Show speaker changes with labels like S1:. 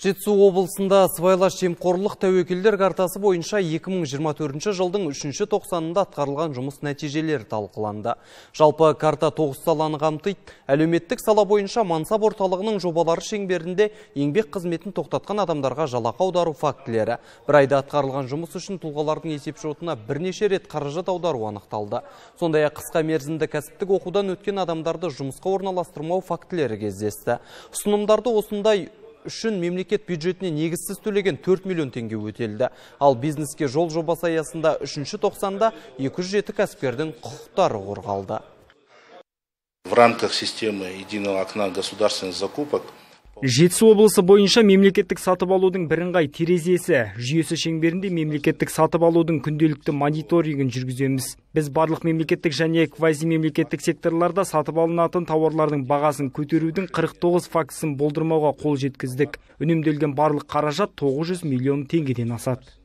S1: жетісу облысында сыбайлас жемқорлық тәуекелдер картасы бойынша 2024 жылдың 3 тоқсанында атқарылған жұмыс нәтижелері талқыланды жалпы карта 9 саланы қамтиды әлеуметтік сала бойынша мансап орталығының жобалары шеңберінде еңбек қызметін тоқтатқан адамдарға жалақы аудару фактілері бір айда атқарылған жұмыс үшін тұлғалардың есепшотына бірнеше рет қаражат аудару анықталды сондай ақ қысқа мерзімді кәсіптік оқудан өткен адамдарды жұмысқа орналастырмау фактілері кездесті ұсынымдарды осындай үшін мемлекет бюджетіне негізсіз төлеген 4 миллион теңге өтелді. Ал бизнеске жол жобасы аясында 3-ші 90-да 207 кәсіпкердің құқықтары қорғалды.
S2: В рамках системы единого окна государственных закупок
S3: жетісу облысы бойынша мемлекеттік сатып алудың бірыңғай терезесі жүйесі шеңберінде мемлекеттік сатып алудың күнделікті мониторингін жүргіземіз біз барлық мемлекеттік және квазимемлекеттік секторларда сатып алынатын тауарлардың бағасын көтерудің 49 фактісін болдырмауға қол жеткіздік үнемделген барлық қаражат 900 миллион теңгеден асады